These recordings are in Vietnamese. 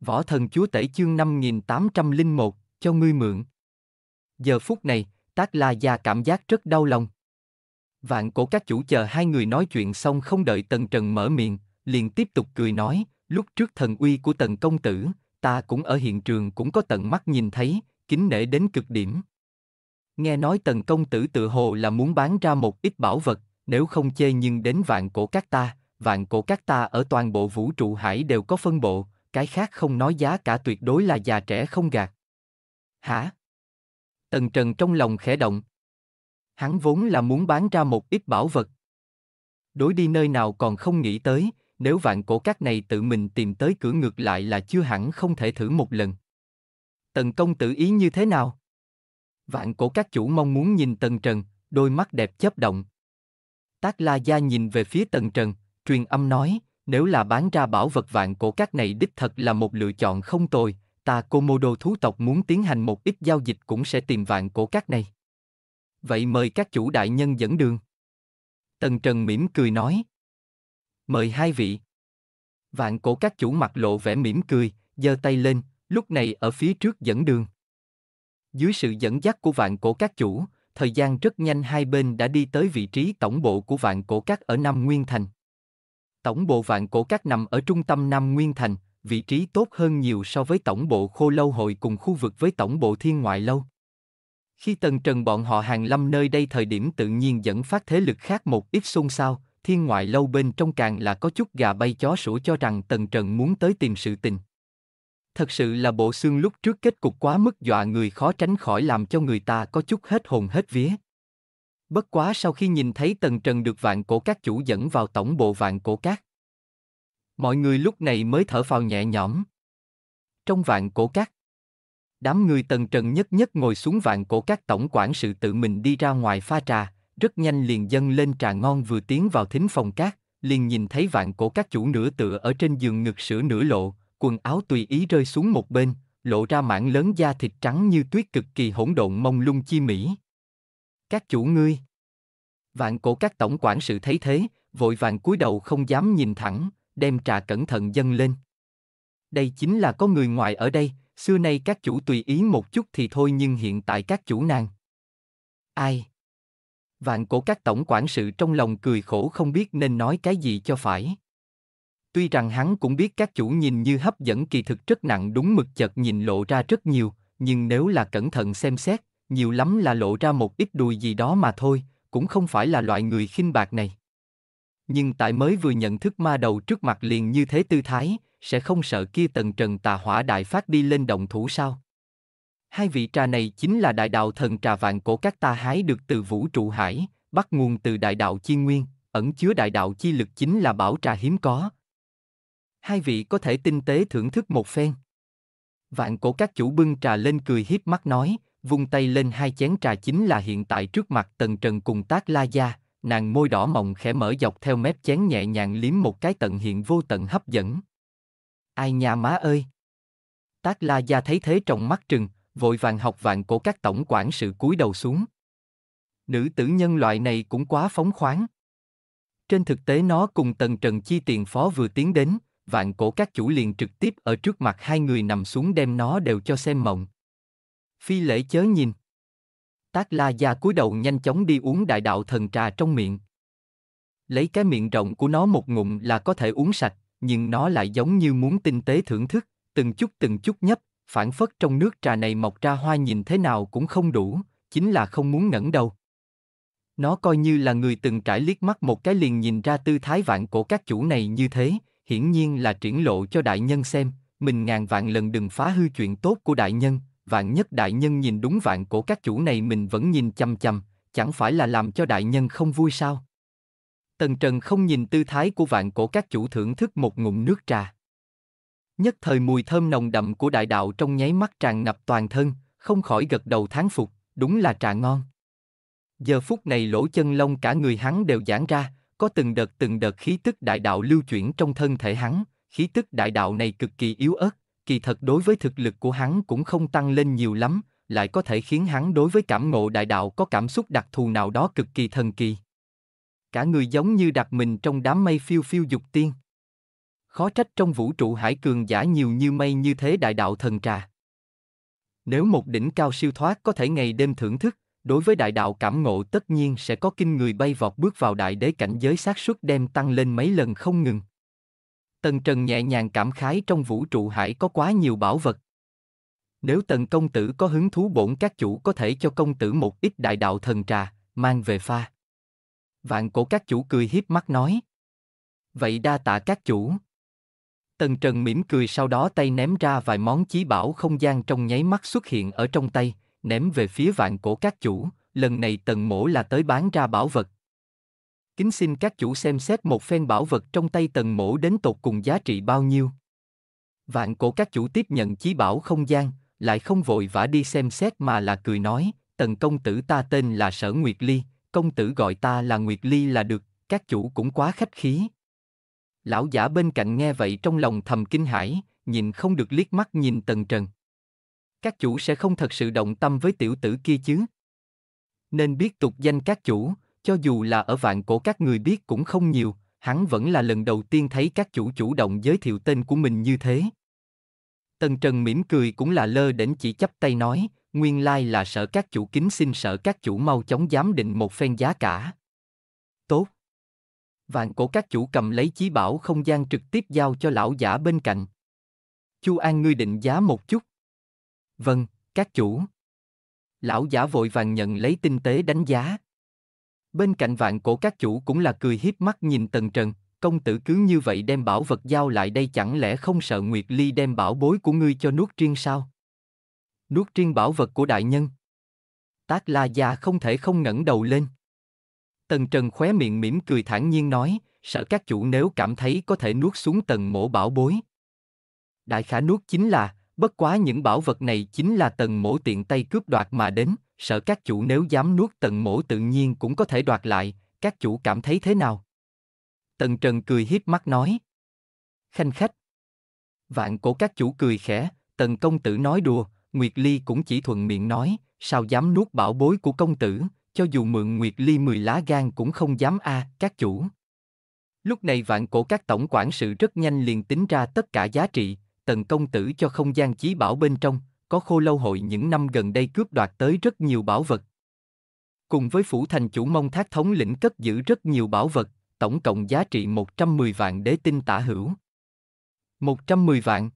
Võ thần chúa tể chương 5801, cho ngươi mượn. Giờ phút này, Tác La Gia cảm giác rất đau lòng. Vạn cổ các chủ chờ hai người nói chuyện xong không đợi Tần Trần mở miệng, liền tiếp tục cười nói, lúc trước thần uy của Tần Công Tử, ta cũng ở hiện trường cũng có tận mắt nhìn thấy, kính nể đến cực điểm. Nghe nói Tần Công Tử tự hồ là muốn bán ra một ít bảo vật, nếu không chê nhưng đến vạn cổ các ta, vạn cổ các ta ở toàn bộ vũ trụ hải đều có phân bộ, cái khác không nói giá cả tuyệt đối là già trẻ không gạt. Hả? Tần Trần trong lòng khẽ động. Hắn vốn là muốn bán ra một ít bảo vật. Đối đi nơi nào còn không nghĩ tới, nếu vạn cổ các này tự mình tìm tới cửa ngược lại là chưa hẳn không thể thử một lần. Tần công tử ý như thế nào? Vạn cổ các chủ mong muốn nhìn Tần Trần, đôi mắt đẹp chấp động. Tác La Gia nhìn về phía Tần Trần, truyền âm nói, nếu là bán ra bảo vật vạn cổ các này đích thật là một lựa chọn không tồi, ta Komodo thú tộc muốn tiến hành một ít giao dịch cũng sẽ tìm vạn cổ các này. Vậy mời các chủ đại nhân dẫn đường. Tần Trần mỉm cười nói. Mời hai vị. Vạn cổ các chủ mặt lộ vẻ mỉm cười, giơ tay lên, lúc này ở phía trước dẫn đường. Dưới sự dẫn dắt của vạn cổ các chủ, thời gian rất nhanh hai bên đã đi tới vị trí tổng bộ của vạn cổ các ở Nam Nguyên Thành. Tổng bộ vạn cổ các nằm ở trung tâm Nam Nguyên Thành, vị trí tốt hơn nhiều so với tổng bộ khô lâu hội cùng khu vực với tổng bộ thiên ngoại lâu. Khi tần trần bọn họ hàng lâm nơi đây thời điểm tự nhiên dẫn phát thế lực khác một ít xôn xao, thiên ngoại lâu bên trong càng là có chút gà bay chó sủa cho rằng tần trần muốn tới tìm sự tình. Thật sự là bộ xương lúc trước kết cục quá mức dọa người khó tránh khỏi làm cho người ta có chút hết hồn hết vía. Bất quá sau khi nhìn thấy Tần Trần được vạn cổ các chủ dẫn vào tổng bộ vạn cổ các, mọi người lúc này mới thở phào nhẹ nhõm. Trong vạn cổ các, đám người Tần Trần nhất nhất ngồi xuống vạn cổ các tổng quản sự tự mình đi ra ngoài pha trà, rất nhanh liền dâng lên trà ngon vừa tiến vào thính phòng các, liền nhìn thấy vạn cổ các chủ nửa tựa ở trên giường ngực sữa nửa lộ, quần áo tùy ý rơi xuống một bên, lộ ra mảng lớn da thịt trắng như tuyết cực kỳ hỗn độn mông lung chi mỹ. Các chủ ngươi. Vạn cổ các tổng quản sự thấy thế, vội vàng cúi đầu không dám nhìn thẳng, đem trà cẩn thận dâng lên. Đây chính là có người ngoài ở đây, xưa nay các chủ tùy ý một chút thì thôi nhưng hiện tại các chủ nàng. Ai? Vạn cổ các tổng quản sự trong lòng cười khổ không biết nên nói cái gì cho phải. Tuy rằng hắn cũng biết các chủ nhìn như hấp dẫn kỳ thực rất nặng đúng mực chật nhìn lộ ra rất nhiều, nhưng nếu là cẩn thận xem xét, nhiều lắm là lộ ra một ít đùi gì đó mà thôi, cũng không phải là loại người khinh bạc này. Nhưng tại mới vừa nhận thức ma đầu trước mặt liền như thế tư thái, sẽ không sợ kia tần trần tà hỏa đại phát đi lên động thủ sao? Hai vị trà này chính là đại đạo thần trà vạn cổ các ta hái được từ vũ trụ hải, bắt nguồn từ đại đạo chi nguyên, ẩn chứa đại đạo chi lực chính là bảo trà hiếm có. Hai vị có thể tinh tế thưởng thức một phen. Vạn cổ các chủ bưng trà lên cười hiếp mắt nói, vung tay lên hai chén trà chính là hiện tại trước mặt tần trần cùng tác la gia, nàng môi đỏ mộng khẽ mở dọc theo mép chén nhẹ nhàng liếm một cái tận hiện vô tận hấp dẫn. Ai nhà má ơi! Tác la gia thấy thế trong mắt trừng, vội vàng học vạn cổ các tổng quản sự cúi đầu xuống. Nữ tử nhân loại này cũng quá phóng khoáng. Trên thực tế nó cùng tần trần chi tiền phó vừa tiến đến, vạn cổ các chủ liền trực tiếp ở trước mặt hai người nằm xuống đem nó đều cho xem mộng. Phi lễ chớ nhìn. Tác la gia cúi đầu nhanh chóng đi uống đại đạo thần trà trong miệng. Lấy cái miệng rộng của nó một ngụm là có thể uống sạch, nhưng nó lại giống như muốn tinh tế thưởng thức, từng chút từng chút nhấp, phản phất trong nước trà này mọc ra hoa nhìn thế nào cũng không đủ, chính là không muốn ngẩng đầu. Nó coi như là người từng trải liếc mắt một cái liền nhìn ra tư thái vạn cổ các chủ này như thế, hiển nhiên là triển lộ cho đại nhân xem, mình ngàn vạn lần đừng phá hư chuyện tốt của đại nhân, vạn nhất đại nhân nhìn đúng vạn cổ các chủ này mình vẫn nhìn chăm chăm, chẳng phải là làm cho đại nhân không vui sao? Tần Trần không nhìn tư thái của vạn cổ các chủ thưởng thức một ngụm nước trà. Nhất thời mùi thơm nồng đậm của đại đạo trong nháy mắt tràn ngập toàn thân, không khỏi gật đầu thán phục, đúng là trà ngon. Giờ phút này lỗ chân lông cả người hắn đều giãn ra, có từng đợt từng đợt khí tức đại đạo lưu chuyển trong thân thể hắn, khí tức đại đạo này cực kỳ yếu ớt, kỳ thật đối với thực lực của hắn cũng không tăng lên nhiều lắm, lại có thể khiến hắn đối với cảm ngộ đại đạo có cảm xúc đặc thù nào đó cực kỳ thần kỳ. Cả người giống như đặt mình trong đám mây phiêu phiêu dục tiên. Khó trách trong vũ trụ hải cường giả nhiều như mây như thế đại đạo thần trà. Nếu một đỉnh cao siêu thoát có thể ngày đêm thưởng thức, đối với đại đạo cảm ngộ tất nhiên sẽ có kinh người bay vọt bước vào đại đế cảnh giới xác suất đem tăng lên mấy lần không ngừng. Tần Trần nhẹ nhàng cảm khái trong vũ trụ hải có quá nhiều bảo vật. Nếu Tần công tử có hứng thú bổn các chủ có thể cho công tử một ít đại đạo thần trà, mang về pha. Vạn cổ các chủ cười hiếp mắt nói. Vậy đa tạ các chủ. Tần Trần mỉm cười sau đó tay ném ra vài món chí bảo không gian trong nháy mắt xuất hiện ở trong tay, ném về phía vạn cổ các chủ, lần này Tần Mỗ là tới bán ra bảo vật, Kính xin các chủ xem xét một phen bảo vật trong tay tần mổ đến tột cùng giá trị bao nhiêu. Vạn cổ các chủ tiếp nhận chí bảo không gian, lại không vội vã đi xem xét mà là cười nói, tần công tử ta tên là Sở Nguyệt Ly, công tử gọi ta là Nguyệt Ly là được, các chủ cũng quá khách khí. Lão giả bên cạnh nghe vậy trong lòng thầm kinh hãi, nhìn không được liếc mắt nhìn tần trần. Các chủ sẽ không thật sự động tâm với tiểu tử kia chứ. Nên biết tục danh các chủ, cho dù là ở vạn cổ các người biết cũng không nhiều, hắn vẫn là lần đầu tiên thấy các chủ chủ động giới thiệu tên của mình như thế. Tần Trần mỉm cười cũng là lơ đến chỉ chấp tay nói, nguyên lai là sợ các chủ kính xin sợ các chủ mau chóng giám định một phen giá cả. Tốt. Vạn cổ các chủ cầm lấy chí bảo không gian trực tiếp giao cho lão giả bên cạnh. Chu An ngươi định giá một chút. Vâng, các chủ. Lão giả vội vàng nhận lấy tinh tế đánh giá. Bên cạnh vạn cổ các chủ cũng là cười hiếp mắt nhìn Tần Trần, công tử cứ như vậy đem bảo vật giao lại đây chẳng lẽ không sợ Nguyệt Ly đem bảo bối của ngươi cho nuốt riêng sao? Nuốt riêng bảo vật của đại nhân. Tác La Gia không thể không ngẩng đầu lên. Tần Trần khóe miệng mỉm cười thản nhiên nói, sợ các chủ nếu cảm thấy có thể nuốt xuống tầng mổ bảo bối. Đại khả nuốt chính là, bất quá những bảo vật này chính là tần mổ tiện tay cướp đoạt mà đến, sợ các chủ nếu dám nuốt tần mổ tự nhiên cũng có thể đoạt lại, các chủ cảm thấy thế nào? Tần Trần cười hiếp mắt nói. Khanh khách. Vạn cổ các chủ cười khẽ, tần công tử nói đùa, Nguyệt Ly cũng chỉ thuận miệng nói, sao dám nuốt bảo bối của công tử, cho dù mượn Nguyệt Ly mười lá gan cũng không dám a, à, các chủ. Lúc này vạn cổ các tổng quản sự rất nhanh liền tính ra tất cả giá trị, tần công tử cho không gian chí bảo bên trong, có khô lâu hội những năm gần đây cướp đoạt tới rất nhiều bảo vật. Cùng với phủ thành chủ mông thác thống lĩnh cất giữ rất nhiều bảo vật, tổng cộng giá trị 110 vạn đế tinh tả hữu. 110 vạn.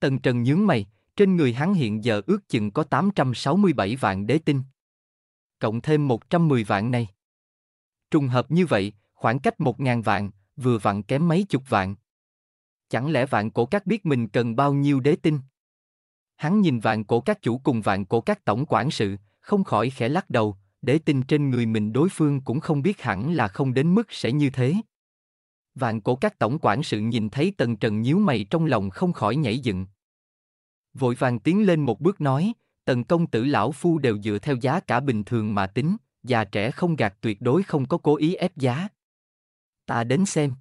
Tần Trần nhướng mày, trên người hắn hiện giờ ước chừng có 867 vạn đế tinh. Cộng thêm 110 vạn này. Trùng hợp như vậy, khoảng cách 1.000 vạn, vừa vặn kém mấy chục vạn. Chẳng lẽ vạn cổ các biết mình cần bao nhiêu đế tinh? Hắn nhìn vạn cổ các chủ cùng vạn cổ các tổng quản sự, không khỏi khẽ lắc đầu, đế tinh trên người mình đối phương cũng không biết hẳn là không đến mức sẽ như thế. Vạn cổ các tổng quản sự nhìn thấy tần trần nhíu mày trong lòng không khỏi nhảy dựng. Vội vàng tiến lên một bước nói, tần công tử lão phu đều dựa theo giá cả bình thường mà tính, già trẻ không gạt tuyệt đối không có cố ý ép giá. Ta đến xem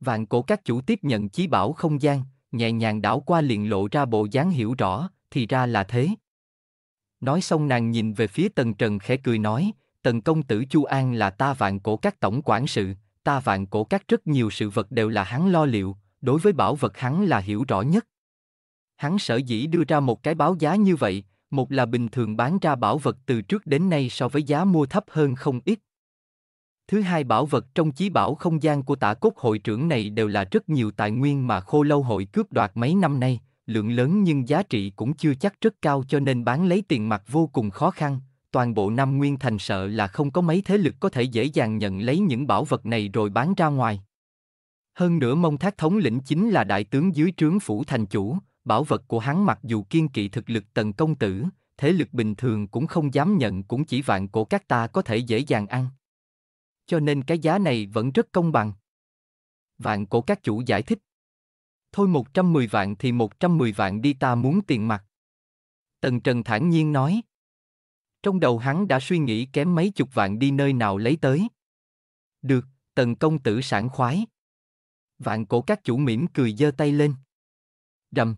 vạn cổ các chủ tiếp nhận chí bảo không gian, nhẹ nhàng đảo qua liền lộ ra bộ dáng hiểu rõ, thì ra là thế. Nói xong nàng nhìn về phía Tần Trần khẽ cười nói, Tần công tử Chu An là ta vạn cổ các tổng quản sự, ta vạn cổ các rất nhiều sự vật đều là hắn lo liệu, đối với bảo vật hắn là hiểu rõ nhất. Hắn sở dĩ đưa ra một cái báo giá như vậy, một là bình thường bán ra bảo vật từ trước đến nay so với giá mua thấp hơn không ít, Thứ hai bảo vật trong chí bảo không gian của tả cốt hội trưởng này đều là rất nhiều tài nguyên mà khô lâu hội cướp đoạt mấy năm nay, lượng lớn nhưng giá trị cũng chưa chắc rất cao cho nên bán lấy tiền mặt vô cùng khó khăn. Toàn bộ Nam Nguyên Thành sợ là không có mấy thế lực có thể dễ dàng nhận lấy những bảo vật này rồi bán ra ngoài. Hơn nữa mông thác thống lĩnh chính là đại tướng dưới trướng phủ thành chủ, bảo vật của hắn mặc dù kiên kỵ thực lực tần công tử, thế lực bình thường cũng không dám nhận cũng chỉ vạn cổ các ta có thể dễ dàng ăn cho nên cái giá này vẫn rất công bằng. Vạn cổ các chủ giải thích. Thôi 110 vạn thì 110 vạn đi ta muốn tiền mặt. Tần Trần thản nhiên nói. Trong đầu hắn đã suy nghĩ kém mấy chục vạn đi nơi nào lấy tới. Được, tần công tử sản khoái. Vạn cổ các chủ mỉm cười giơ tay lên. Rầm.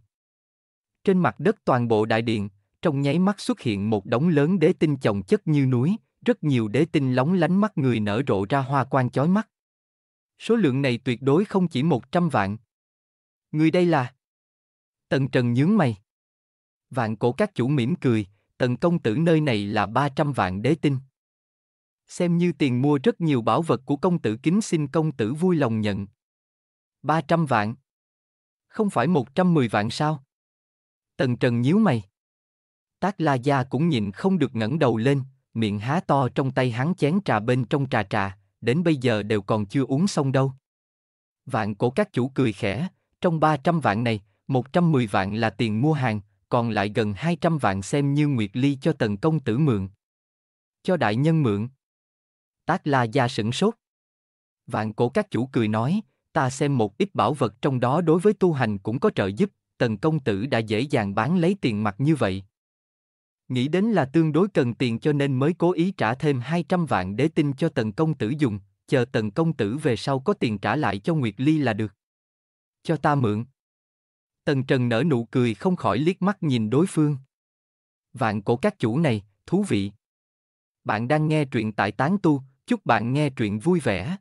Trên mặt đất toàn bộ đại điện, trong nháy mắt xuất hiện một đống lớn đế tinh chồng chất như núi, rất nhiều đế tinh lóng lánh mắt người nở rộ ra hoa quang chói mắt. Số lượng này tuyệt đối không chỉ 100 vạn. Người đây là... Tần Trần nhướng mày. Vạn cổ các chủ mỉm cười, tần công tử nơi này là 300 vạn đế tinh. Xem như tiền mua rất nhiều bảo vật của công tử kính xin công tử vui lòng nhận. 300 vạn. Không phải 110 vạn sao? Tần Trần nhíu mày. Tác La Gia cũng nhìn không được ngẩng đầu lên, miệng há to trong tay hắn chén trà bên trong trà trà, đến bây giờ đều còn chưa uống xong đâu. Vạn cổ các chủ cười khẽ, trong 300 vạn này, 110 vạn là tiền mua hàng, còn lại gần 200 vạn xem như Nguyệt Ly cho tần công tử mượn. Cho đại nhân mượn. Tác la gia sửng sốt. Vạn cổ các chủ cười nói, ta xem một ít bảo vật trong đó đối với tu hành cũng có trợ giúp, tần công tử đã dễ dàng bán lấy tiền mặt như vậy, nghĩ đến là tương đối cần tiền cho nên mới cố ý trả thêm 200 vạn để tin cho tần công tử dùng, chờ tần công tử về sau có tiền trả lại cho Nguyệt Ly là được. Cho ta mượn. Tần Trần nở nụ cười không khỏi liếc mắt nhìn đối phương. Vạn cổ các chủ này, thú vị. Bạn đang nghe truyện tại Tán Tu, chúc bạn nghe truyện vui vẻ.